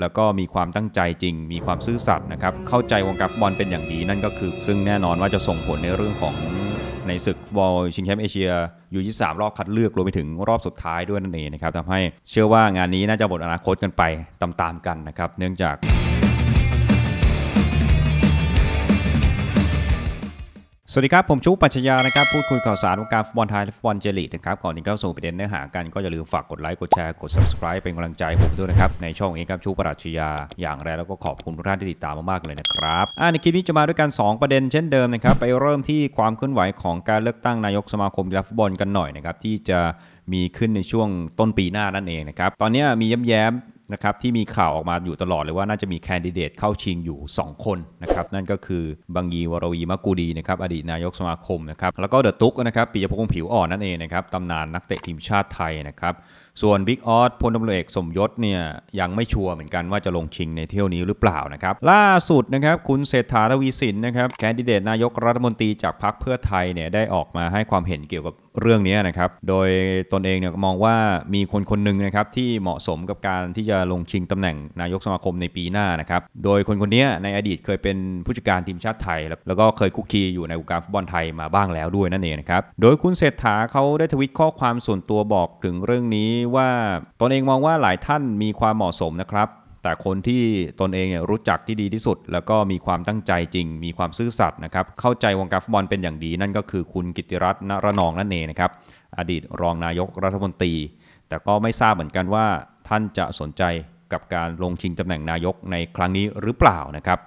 แล้วก็มีความตั้งใจจริง มีความซื่อสัตย์นะครับ เข้าใจวงการฟุตบอลเป็นอย่างดีนั่นก็คือ ซึ่งแน่นอนว่าจะส่งผลในเรื่องของ ในศึกบอลชิงแชมป์เอเชียอยู่23รอบคัดเลือกรวมไปถึงรอบสุดท้ายด้วยนั่นเองนะครับทำให้เชื่อว่างานนี้น่าจะหมดอนาคตกันไปตามๆกันนะครับ เนื่องจากสวัสดีครับ ผมชูปัชญานะครับ พูดคุยข่าวสารวงการฟุตบอลไทยและฟุตบอลเจลีกนะครับก่อนที่เข้าสู่ประเด็นเนื้อหากันก็อย่าลืมฝากกดไลค์กดแชร์กด subscribe เป็นกำลังใจผมด้วยนะครับในช่องเองครับชูปปัชญาอย่างไรแล้วก็ขอบคุณทุกท่านที่ติดตามมากๆเลยนะครับอ่าในคลิปนี้จะมาด้วยกัน 2 ประเด็นเช่นเดิมนะครับไปเริ่มที่ความเคลื่อนไหวของการเลือกตั้งนายกสมาคมกีฬาฟุตบอลกันหน่อยนะครับที่จะมีขึ้นในช่วงต้นปีหน้านั่นเองนะครับตอนนี้มีย้ำแย้มนะครับที่มีข่าวออกมาอยู่ตลอดเลยว่าน่าจะมีแคนดิเดตเข้าชิงอยู่ 2 คนนะครับนั่นก็คือบางยีวรวีมักูดีนะครับอดีตนายกสมาคมนะครับแล้วก็เดอะตุกนะครับปิยพงศ์ผิวอ่อนนั่นเองนะครับตำนานนักเตะทีมชาติไทยนะครับส่วนบิ๊กออสพลตำรวจเอกสมยศเนี่ยยังไม่ชัวร์เหมือนกันว่าจะลงชิงในเที่ยวนี้หรือเปล่านะครับล่าสุดนะครับคุณเศรษฐาทวีสินนะครับแคนดิเดตนายกรัฐมนตรีจากพรรคเพื่อไทยเนี่ยได้ออกมาให้ความเห็นเกี่ยวกับเรื่องนี้นะครับโดยตนเองเนี่ยมองว่ามีคนคนหนึ่งนะครับที่เหมาะสมกับการที่จะะลงชิงตำแหน่งนายกสมาคมในปีหน้านะครับ โดยคนคนนี้ในอดีตเคยเป็นผู้จัดการทีมชาติไทย แล้วก็เคยคุกคีอยู่ในวงการฟุตบอลไทยมาบ้างแล้วด้วยนั่นเองนะครับ โดยคุณเศรษฐาเขาได้ทวิตข้อความส่วนตัวบอกถึงเรื่องนี้ว่าตนเองมองว่าหลายท่านมีความเหมาะสมนะครับ แต่คนที่ตนเองเนี่ยรู้จักที่ดีที่สุด แล้วก็มีความตั้งใจจริงมีความซื่อสัตย์นะครับเข้าใจวงการฟุตบอลเป็นอย่างดีนั่นก็คือคุณกิติรัตน์นรนองนั่นเองนะครับอดีตรองนายกรัฐมนตรี แต่ก็ไม่ทราบเหมือนกันว่าท่านจะสนใจกับการลงชิงตำแหน่งนายกในครั้งนี้หรือเปล่านะครับ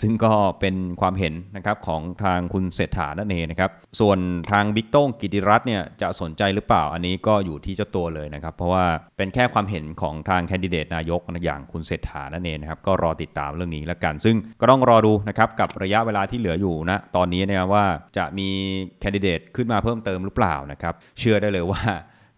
ซึ่งก็เป็นความเห็นนะครับของทางคุณเศรษฐานั่นเองนะครับ ส่วนทางบิ๊กโต้งกิติรัตน์เนี่ยจะสนใจหรือเปล่า อันนี้ก็อยู่ที่เจ้าตัวเลยนะครับ เพราะว่าเป็นแค่ความเห็นของทางแคนดิเดตนายกอย่างคุณเศรษฐานั่นเองนะครับ ก็รอติดตามเรื่องนี้และกัน ซึ่งก็ต้องรอดูนะครับกับระยะเวลาที่เหลืออยู่นะ ตอนนี้เนี่ยว่าจะมีแคนดิเดตขึ้นมาเพิ่มเติมหรือเปล่านะครับ เชื่อได้เลยว่า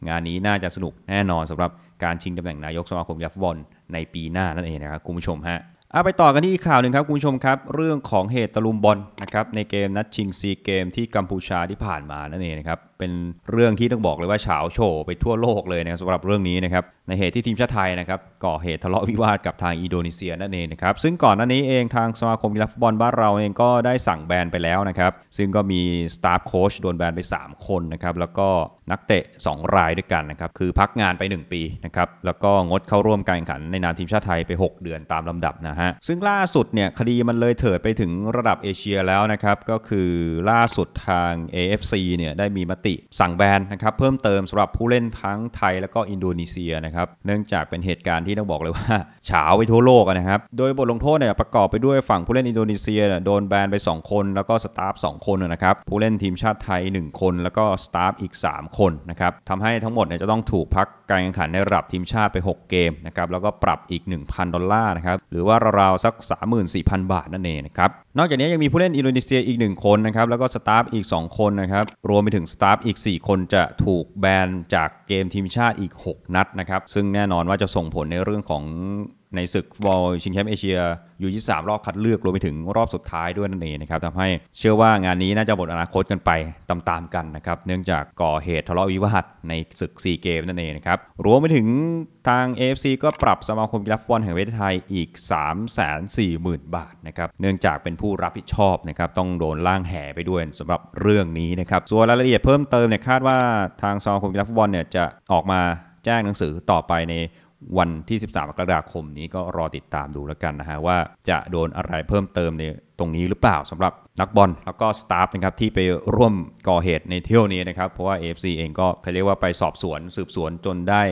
งานนี้น่าจะสนุกแน่นอนสำหรับการชิงตำแหน่งนายกสมาคมกีฬาฟุตบอลในปีหน้านั่นเองนะครับคุณผู้ชมฮะเอาไปต่อกันที่ข่าวหนึ่งครับคุณผู้ชมครับ เรื่องของเหตุตะลุมบอลนะครับในเกมนัดชิงซีเกมที่กัมพูชาที่ผ่านมานั่นเองนะครับเป็นเรื่องที่ต้องบอกเลยว่าเฉาโชว์ไปทั่วโลกเลยนะครับสำหรับเรื่องนี้นะครับในเหตุที่ทีมชาติไทยนะครับก่อเหตุทะเลาะวิวาทกับทางอินโดนีเซียนั่นเองนะครับซึ่งก่อนหน้านี้เองทางสมาคมกีฬาฟุตบอลบ้านเราเองก็ได้สั่งแบนไปแล้วนะครับซึ่งก็มีสตาฟโค้ชโดนแบนไป 3 คนนะครับแล้วก็นักเตะ 2 รายด้วยกันนะครับคือพักงานไป 1 ปีนะครับแล้วก็งดเข้าร่วมการแข่งขันในนามทีมชาติไทยไป 6 เดือนตามลำดับนะฮะซึ่งล่าสุดเนี่ยคดีมันเลยเถิดไปถึงระดับเอเชียแล้วนะครับก็คือล่าสุดทาง AFC เนี่ยได้มีมติสั่งแบนนะครับเพิ่มเติมสำหรับผู้เล่นทั้งไทยและก็อินโดนีเซียนะครับเนื่องจากเป็นเหตุการณ์ที่ต้องบอกเลยว่าเฉาไปทั่วโลกนะครับโดยบทลงโทษเนี่ยประกอบไปด้วยฝั่งผู้เล่นอินโดนีเซียโดนแบนไป2คนแล้วก็สตาฟ2คนนะครับผู้เล่นทีมชาติไทย 1 คนแล้วก็สตาฟอีก3 คนนะครับทำให้ทั้งหมดเนี่ยจะต้องถูกพักการแข่งขันในระดับทีมชาติไป 6 เกมนะครับแล้วก็ปรับอีก1,000ดอลลาร์นะครับหรือว่าราวๆสัก34,000 บาทนั่นเองนะครับนอกจากนี้ยังมีผู้เล่นอินโดนีเซียอีก1คนนะครับ แล้วก็สตาฟอีก2 คนนะครับ รวมไปถึงสตาฟอีก4 คนจะถูกแบนจากเกมทีมชาติอีก 6 นัดนะครับ ซึ่งแน่นอนว่าจะส่งผลในเรื่องของในศึกบอลชิงแชมป์เอเชียยู23รอบคัดเลือกรวมไปถึงรอบสุดท้ายด้วยนั่นเองนะครับทำให้เชื่อว่างานนี้น่าจะหมดอนาคตกันไปตามๆกันนะครับ เนื่องจากก่อเหตุทะเลาะวิวาทในศึกซีเกมนั่นเองนะครับ รวมไปถึงทาง AFC ก็ปรับสมาคมกีฬาฟุตบอลแห่งประเทศไทยอีก 3 4 0 0 0 0 บาทนะครับเนื่องจากเป็นผู้รับผิดชอบนะครับต้องโดนล่างแห่ไปด้วยสำหรับเรื่องนี้นะครับส่วนรายละเอียดเพิ่มเติมเนี่ยคาดว่าทางสมาคมกีฬาฟุตบอลเนี่ยจะออกมาแจ้งหนังสือต่อไปในวันที่ 13มกราคมนี้ก็รอติดตามดูแล้วกันนะฮะ ว่าจะโดนอะไรเพิ่มเติมในตรงนี้หรือเปล่าสำหรับนักบอลแล้วก็สตาฟนะครับที่ไปร่วมก่อเหตุในเที่ยวนี้นะครับ เพราะว่า AFC เองก็เขาเรียกว่าไปสอบสวน สืบสวนจนได้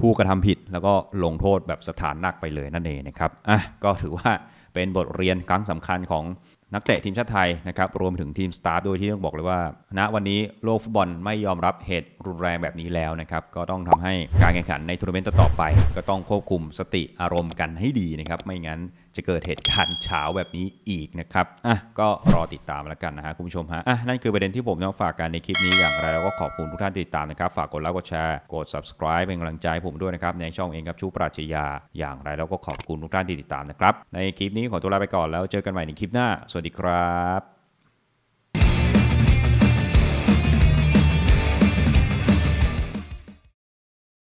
ผู้กระทำผิดแล้วก็ลงโทษแบบสถานหนักไปเลยนั่นเองนะครับอ่ะก็ถือว่าเป็นบทเรียนครั้งสำคัญของนักเตะทีมชาติไทยนะครับรวมถึงทีมสตาร์ด้วยที่ต้องบอกเลยว่าณวันนี้โลกฟุตบอลไม่ยอมรับเหตุรุนแรงแบบนี้แล้วนะครับก็ต้องทำให้การแข่งขันในทัวร์นาเมนต์ต่อไปก็ต้องควบคุมสติอารมณ์กันให้ดีนะครับไม่งั้นจะเกิดเหตุการณ์เฉาแบบนี้อีกนะครับอ่ะก็รอติดตามแล้วกันนะฮะคุณผู้ชมฮะอ่ะนั่นคือประเด็นที่ผมองฝากกันในคลิปนี้อย่างไรแล้วก็ขอบคุณทุกท่านที่ติดตามนะครับฝากกดไลค์กดแชร์กด subscribe เป็นกำลังใจผมด้วยนะครับในช่องเองครับชูปราชญาอย่างไรแล้วก็ขอบคุณทุกท่านที่ติดตามนะครับในคลิปนี้ขอตัวลาไปก่อน แล้วเจอกันใหม่ในคลิปหน้าสวัสดีครับ